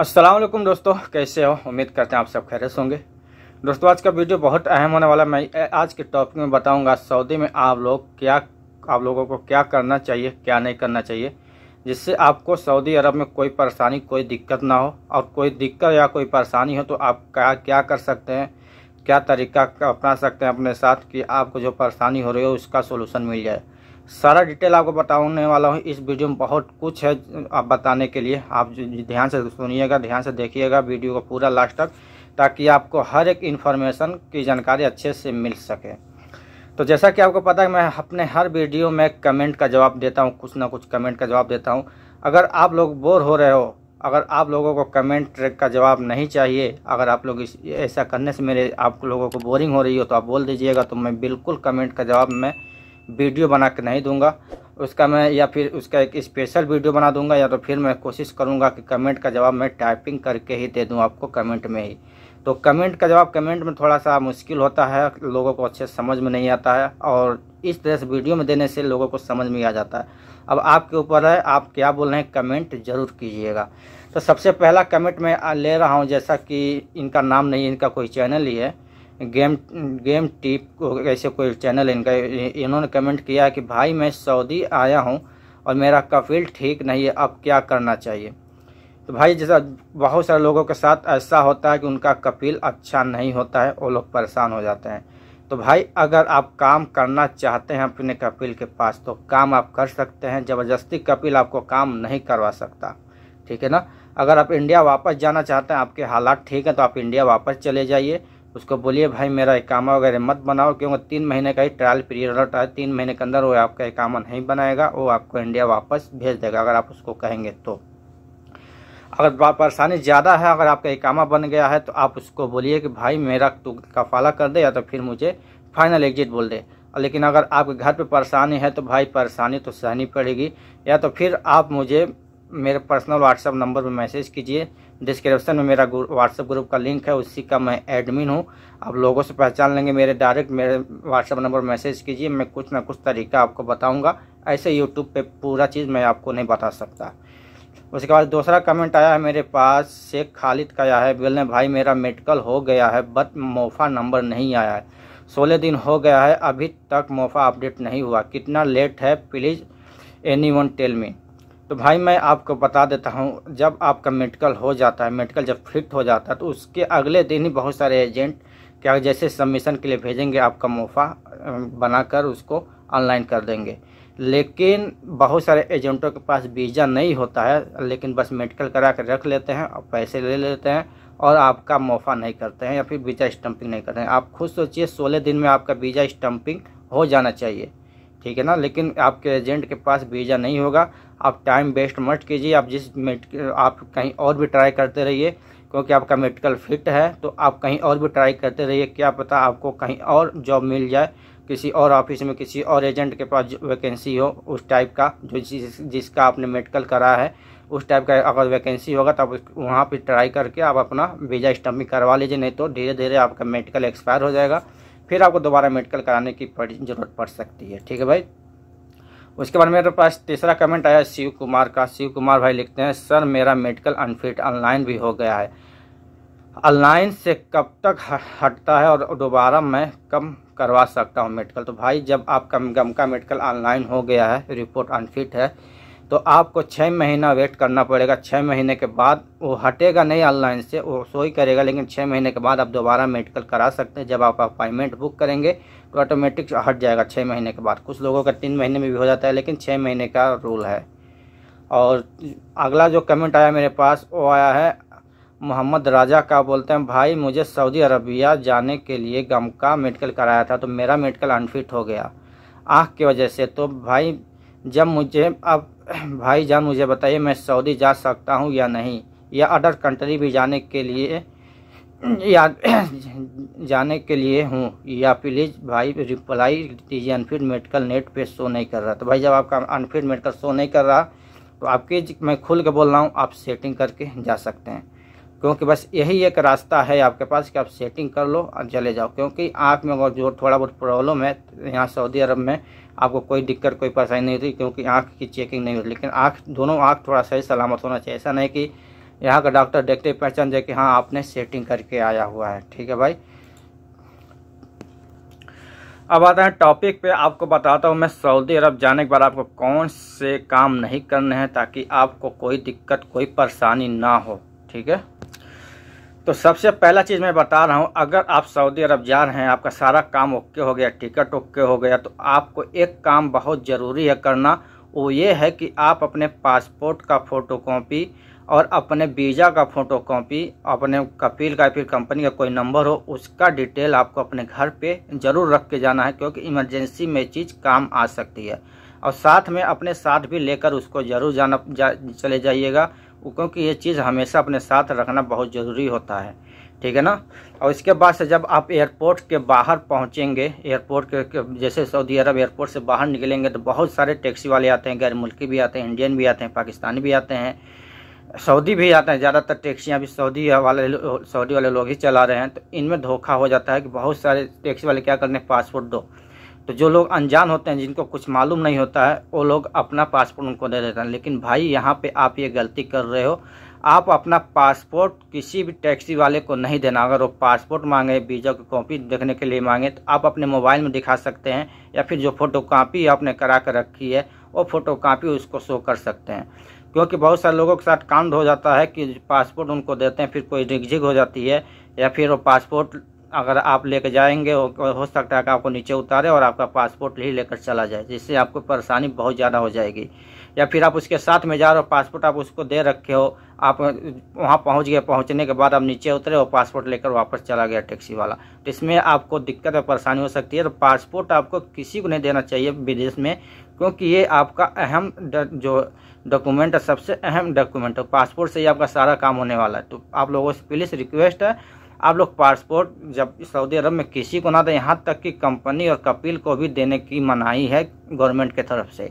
असलम दोस्तों कैसे हो उम्मीद करते हैं आप सब खैरस होंगे दोस्तों आज का वीडियो बहुत अहम होने वाला मैं आज के टॉपिक में बताऊंगा सऊदी में आप लोग क्या आप लोगों को क्या करना चाहिए क्या नहीं करना चाहिए जिससे आपको सऊदी अरब में कोई परेशानी कोई दिक्कत ना हो और कोई दिक्कत या कोई परेशानी हो तो आप क्या क्या कर सकते हैं क्या तरीका अपना सकते हैं अपने साथ कि आपको जो परेशानी हो रही हो उसका सोल्यूशन मिल जाए सारा डिटेल आपको बताने वाला हूँ इस वीडियो में बहुत कुछ है आप बताने के लिए आप ध्यान से सुनिएगा ध्यान से देखिएगा वीडियो को पूरा लास्ट तक ताकि आपको हर एक इन्फॉर्मेशन की जानकारी अच्छे से मिल सके तो जैसा कि आपको पता है मैं अपने हर वीडियो में कमेंट का जवाब देता हूँ कुछ ना कुछ कमेंट का जवाब देता हूँ अगर आप लोग बोर हो रहे हो अगर आप लोगों को कमेंट ट्रैक का जवाब नहीं चाहिए अगर आप लोग इस ऐसा करने से मेरे आप लोगों को बोरिंग हो रही हो तो आप बोल दीजिएगा तो मैं बिल्कुल कमेंट का जवाब मैं वीडियो बना के नहीं दूंगा उसका मैं या फिर उसका एक स्पेशल वीडियो बना दूंगा या तो फिर मैं कोशिश करूंगा कि कमेंट का जवाब मैं टाइपिंग करके ही दे दूं आपको कमेंट में ही तो कमेंट का जवाब कमेंट में थोड़ा सा मुश्किल होता है लोगों को अच्छे समझ में नहीं आता है और इस तरह से वीडियो में देने से लोगों को समझ में आ जाता है अब आपके ऊपर है आप क्या बोल रहे हैं कमेंट ज़रूर कीजिएगा तो सबसे पहला कमेंट मैं ले रहा हूँ जैसा कि इनका नाम नहीं इनका कोई चैनल ही है गेम गेम टीप ऐसे कोई चैनल इनका इन्होंने कमेंट किया कि भाई मैं सऊदी आया हूँ और मेरा कफील ठीक नहीं है अब क्या करना चाहिए तो भाई जैसा बहुत सारे लोगों के साथ ऐसा होता है कि उनका कफील अच्छा नहीं होता है वो लोग परेशान हो जाते हैं तो भाई अगर आप काम करना चाहते हैं अपने कपिल के पास तो काम आप कर सकते हैं ज़बरदस्ती कपिल आपको काम नहीं करवा सकता ठीक है ना अगर आप इंडिया वापस जाना चाहते हैं आपके हालात ठीक हैं तो आप इंडिया वापस चले जाइए उसको बोलिए भाई मेरा इकामा वगैरह मत बनाओ क्योंकि तीन महीने का ही ट्रायल पीरियड होता है तीन महीने के अंदर वो आपका इकामा नहीं बनाएगा वो आपको इंडिया वापस भेज देगा अगर आप उसको कहेंगे तो अगर परेशानी ज़्यादा है अगर आपका इकामा बन गया है तो आप उसको बोलिए कि भाई मेरा तू कफाला कर दे या तो फिर मुझे फाइनल एग्जिट बोल दे लेकिन अगर आपके घर पे परेशानी है तो भाई परेशानी तो सहनी पड़ेगी या तो फिर आप मुझे मेरे पर्सनल व्हाट्सएप नंबर पर मैसेज कीजिए डिस्क्रिप्शन में मेरा व्हाट्सअप ग्रुप का लिंक है उसी का मैं एडमिन हूँ आप लोगों से पहचान लेंगे मेरे डायरेक्ट मेरे व्हाट्सअप नंबर मैसेज कीजिए मैं कुछ ना कुछ तरीका आपको बताऊँगा ऐसे यूट्यूब पर पूरा चीज़ मैं आपको नहीं बता सकता उसके बाद दूसरा कमेंट आया है मेरे पास शेख खालिद का आया है बोलने भाई मेरा मेडिकल हो गया है बट मोफा नंबर नहीं आया है सोलह दिन हो गया है अभी तक मोफा अपडेट नहीं हुआ कितना लेट है please anyone tell me तो भाई मैं आपको बता देता हूँ जब आपका मेडिकल हो जाता है मेडिकल जब फिट हो जाता है तो उसके अगले दिन ही बहुत सारे एजेंट क्या जैसे सबमिशन के लिए भेजेंगे आपका मुफा बनाकर उसको ऑनलाइन कर देंगे लेकिन बहुत सारे एजेंटों के पास वीज़ा नहीं होता है लेकिन बस मेडिकल करा कर रख लेते हैं और पैसे ले लेते हैं और आपका मुफा नहीं करते हैं या फिर वीज़ा स्टम्पिंग नहीं करते हैं आप खुद सोचिए सोलह दिन में आपका वीज़ा स्टम्पिंग हो जाना चाहिए ठीक है ना लेकिन आपके एजेंट के पास वीज़ा नहीं होगा आप टाइम वेस्ट मस्ट कीजिए आप जिस मेडिकल आप कहीं और भी ट्राई करते रहिए क्योंकि आपका मेडिकल फिट है तो आप कहीं और भी ट्राई करते रहिए क्या पता आपको कहीं और जॉब मिल जाए किसी और ऑफिस में किसी और एजेंट के पास वैकेंसी हो उस टाइप का जो जिस जिसका आपने मेडिकल करा है उस टाइप का अगर वैकेंसी होगा तो आप वहाँ पर ट्राई करके आप अपना वीज़ा स्टम्पिंग करवा लीजिए नहीं तो धीरे धीरे आपका मेडिकल एक्सपायर हो जाएगा फिर आपको दोबारा मेडिकल कराने की ज़रूरत पड़ सकती है ठीक है भाई उसके बाद मेरे पास तीसरा कमेंट आया शिव कुमार का शिव कुमार भाई लिखते हैं सर मेरा मेडिकल अनफिट ऑनलाइन भी हो गया है ऑनलाइन से कब तक हटता है और दोबारा मैं कम करवा सकता हूँ मेडिकल तो भाई जब आपका गम का मेडिकल ऑनलाइन हो गया है रिपोर्ट अनफिट है तो आपको छः महीना वेट करना पड़ेगा छः महीने के बाद वो हटेगा नहीं ऑनलाइन से वो सो ही करेगा लेकिन छः महीने के बाद आप दोबारा मेडिकल करा सकते हैं जब आप अपॉइंटमेंट बुक करेंगे तो ऑटोमेटिक हट जाएगा छः महीने के बाद कुछ लोगों का तीन महीने में भी हो जाता है लेकिन छः महीने का रूल है और अगला जो कमेंट आया मेरे पास वो आया है मोहम्मद राजा का बोलते हैं भाई मुझे सऊदी अरबिया जाने के लिए गम का मेडिकल कराया था तो मेरा मेडिकल अनफिट हो गया आँख की वजह से तो भाई जब मुझे अब भाई जान मुझे बताइए मैं सऊदी जा सकता हूँ या नहीं या अदर कंट्री भी जाने के लिए या जाने के लिए हूँ या प्लीज़ भाई रिप्लाई दीजिए अनफिट मेडिकल नेट पे शो नहीं कर रहा तो भाई जब आपका अनफिट मेडिकल शो नहीं कर रहा तो आपके मैं खुल के बोल रहा हूँ आप सेटिंग करके जा सकते हैं क्योंकि बस यही एक रास्ता है आपके पास कि आप सेटिंग कर लो और चले जाओ क्योंकि आँख में अगर जो थोड़ा बहुत प्रॉब्लम है तो यहाँ सऊदी अरब में आपको कोई दिक्कत कोई परेशानी नहीं होती क्योंकि आँख की चेकिंग नहीं होती लेकिन आँख दोनों आँख थोड़ा सही सलामत होना चाहिए ऐसा नहीं कि यहाँ का डॉक्टर देखते ही पहचान जाए कि हाँ आपने सेटिंग करके आया हुआ है ठीक है भाई अब आता है टॉपिक पे आपको बताता हूँ मैं सऊदी अरब जाने के बाद आपको कौन से काम नहीं करने हैं ताकि आपको कोई दिक्कत कोई परेशानी ना हो ठीक है तो सबसे पहला चीज़ मैं बता रहा हूँ अगर आप सऊदी अरब जा रहे हैं आपका सारा काम ओके हो गया टिकट ओके हो गया तो आपको एक काम बहुत ज़रूरी है करना वो ये है कि आप अपने पासपोर्ट का फ़ोटो कॉपी और अपने वीज़ा का फ़ोटो कॉपी अपने कपिल का फिर कंपनी का कोई नंबर हो उसका डिटेल आपको अपने घर पे ज़रूर रख के जाना है क्योंकि इमरजेंसी में चीज़ काम आ सकती है और साथ में अपने साथ भी लेकर उसको ज़रूर जाना जा, चले जाइएगा क्योंकि ये चीज़ हमेशा अपने साथ रखना बहुत ज़रूरी होता है ठीक है ना और इसके बाद से जब आप एयरपोर्ट के बाहर पहुंचेंगे एयरपोर्ट के, जैसे सऊदी अरब एयरपोर्ट से बाहर निकलेंगे तो बहुत सारे टैक्सी वाले आते हैं गैर मुल्की भी आते हैं इंडियन भी आते हैं पाकिस्तानी भी आते हैं सऊदी भी आते हैं ज़्यादातर टैक्सियाँ भी सऊदी वाले सऊदी वाले लोग ही चला रहे हैं तो इनमें धोखा हो जाता है कि बहुत सारे टैक्सी वाले क्या करते हैं पासपोर्ट दो तो जो लोग अनजान होते हैं जिनको कुछ मालूम नहीं होता है वो लोग अपना पासपोर्ट उनको दे देते हैं लेकिन भाई यहाँ पे आप ये गलती कर रहे हो आप अपना पासपोर्ट किसी भी टैक्सी वाले को नहीं देना अगर वो पासपोर्ट मांगे वीज़ा की कॉपी देखने के लिए मांगे तो आप अपने मोबाइल में दिखा सकते हैं या फिर जो फ़ोटो कापी आपने करा कर रखी है वो फ़ोटो कापी उसको शो कर सकते हैं क्योंकि बहुत सारे लोगों के साथ कांड हो जाता है कि पासपोर्ट उनको देते हैं फिर कोई रिगझिग हो जाती है या फिर वो पासपोर्ट अगर आप लेकर जाएंगे हो सकता है कि आपको नीचे उतारे और आपका पासपोर्ट ही लेकर चला जाए जिससे आपको परेशानी बहुत ज़्यादा हो जाएगी या फिर आप उसके साथ में जा रहे हो पासपोर्ट आप उसको दे रखे हो आप वहाँ पहुँच गए पहुँचने के बाद आप नीचे उतरे और पासपोर्ट लेकर वापस चला गया टैक्सी वाला तो इसमें आपको दिक्कत और परेशानी हो सकती है तो पासपोर्ट आपको किसी को नहीं देना चाहिए विदेश में क्योंकि ये आपका अहम जो डॉक्यूमेंट है सबसे अहम डॉक्यूमेंट है पासपोर्ट से ही आपका सारा काम होने वाला है तो आप लोगों से प्लीज़ रिक्वेस्ट है आप लोग पासपोर्ट जब सऊदी अरब में किसी को ना दें यहाँ तक कि कंपनी और कपिल को भी देने की मनाही है गवर्नमेंट के तरफ से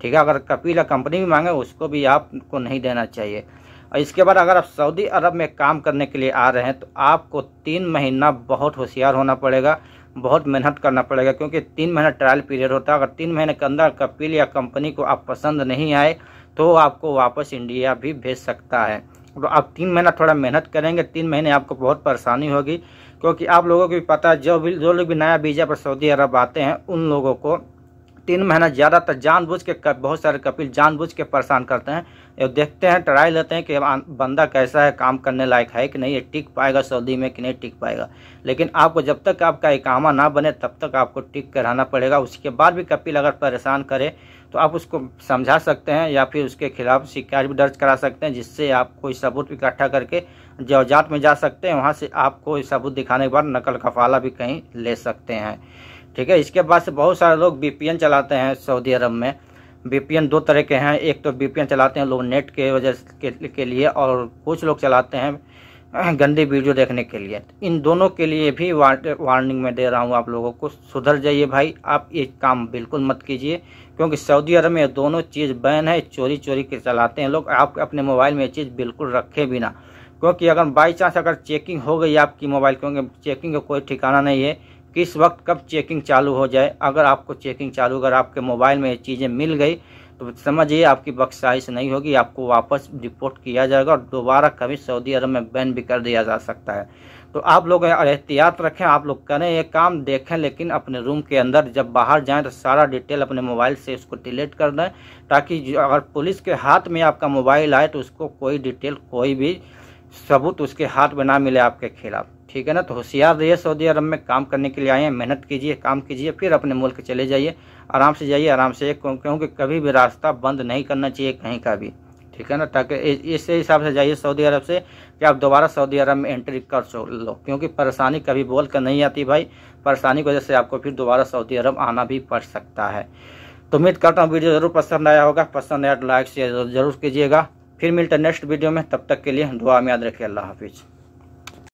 ठीक है अगर कपिल या कंपनी भी मांगे उसको भी आपको नहीं देना चाहिए और इसके बाद अगर आप सऊदी अरब में काम करने के लिए आ रहे हैं तो आपको तीन महीना बहुत होशियार होना पड़ेगा बहुत मेहनत करना पड़ेगा क्योंकि तीन महीना ट्रायल पीरियड होता है अगर तीन महीने के अंदर कपिल या कंपनी को आप पसंद नहीं आए तो आपको वापस इंडिया भी भेज सकता है तो आप तीन महीना थोड़ा मेहनत करेंगे तीन महीने आपको बहुत परेशानी होगी क्योंकि आप लोगों को भी पता है जो भी जो लोग भी नया वीज़ा पर सऊदी अरब आते हैं उन लोगों को तीन महीना ज़्यादातर जानबूझ के बहुत सारे कपिल जानबूझ के परेशान करते हैं ये देखते हैं ट्राई लेते हैं कि बंदा कैसा है काम करने लायक है कि नहीं ये टिक पाएगा सऊदी में कि नहीं टिक पाएगा लेकिन आपको जब तक आपका इकामा ना बने तब तक आपको टिक कर रहना पड़ेगा उसके बाद भी कपिल अगर परेशान करे तो आप उसको समझा सकते हैं या फिर उसके खिलाफ शिकायत भी दर्ज करा सकते हैं जिससे आप कोई सबूत इकट्ठा करके जवजात में जा सकते हैं वहाँ से आप कोई सबूत दिखाने के बाद नकल कफाला भी कहीं ले सकते हैं ठीक है इसके बाद से बहुत सारे लोग बी चलाते हैं सऊदी अरब में बी दो तरह के हैं एक तो बी चलाते हैं लोग नेट के वजह के, के लिए और कुछ लोग चलाते हैं गंदी वीडियो देखने के लिए इन दोनों के लिए भी वार, वार्निंग में दे रहा हूँ आप लोगों को सुधर जाइए भाई आप ये काम बिल्कुल मत कीजिए क्योंकि सऊदी अरब में दोनों चीज़ बैन है चोरी चोरी के चलाते हैं लोग आप अपने मोबाइल में ये चीज़ बिल्कुल रखें भी ना क्योंकि अगर बाई चांस अगर चेकिंग हो गई आपकी मोबाइल क्योंकि चेकिंग का कोई ठिकाना नहीं है किस वक्त कब चेकिंग चालू हो जाए अगर आपको चेकिंग चालू अगर आपके मोबाइल में ये चीज़ें मिल गई तो समझिए आपकी बख्शाइश नहीं होगी आपको वापस रिपोर्ट किया जाएगा और दोबारा कभी सऊदी अरब में बैन भी कर दिया जा सकता है तो आप लोग एहतियात रखें आप लोग करें ये काम देखें लेकिन अपने रूम के अंदर जब बाहर जाएं तो सारा डिटेल अपने मोबाइल से उसको डिलीट कर दें ताकि अगर पुलिस के हाथ में आपका मोबाइल आए तो उसको कोई डिटेल कोई भी सबूत उसके हाथ में ना मिले आपके खिलाफ़ ठीक है ना तो होशियार रहिए सऊदी अरब में काम करने के लिए आए हैं मेहनत कीजिए काम कीजिए फिर अपने मुल्क चले जाइए आराम से जाइए आराम से क्योंकि कभी भी रास्ता बंद नहीं करना चाहिए कहीं का भी ठीक है ना ताकि इस हिसाब से जाइए सऊदी अरब से कि आप दोबारा सऊदी अरब में एंट्री कर सो लो क्योंकि परेशानी कभी बोल कर नहीं आती भाई परेशानी की वजह से आपको फिर दोबारा सऊदी अरब आना भी पड़ सकता है तो उम्मीद करता हूँ वीडियो ज़रूर पसंद आया होगा पसंद आया तो लाइक शेयर जरूर कीजिएगा फिर मिलता नेक्स्ट वीडियो में तब तक के लिए दुआ में याद रखिए अल्लाह हाफिज़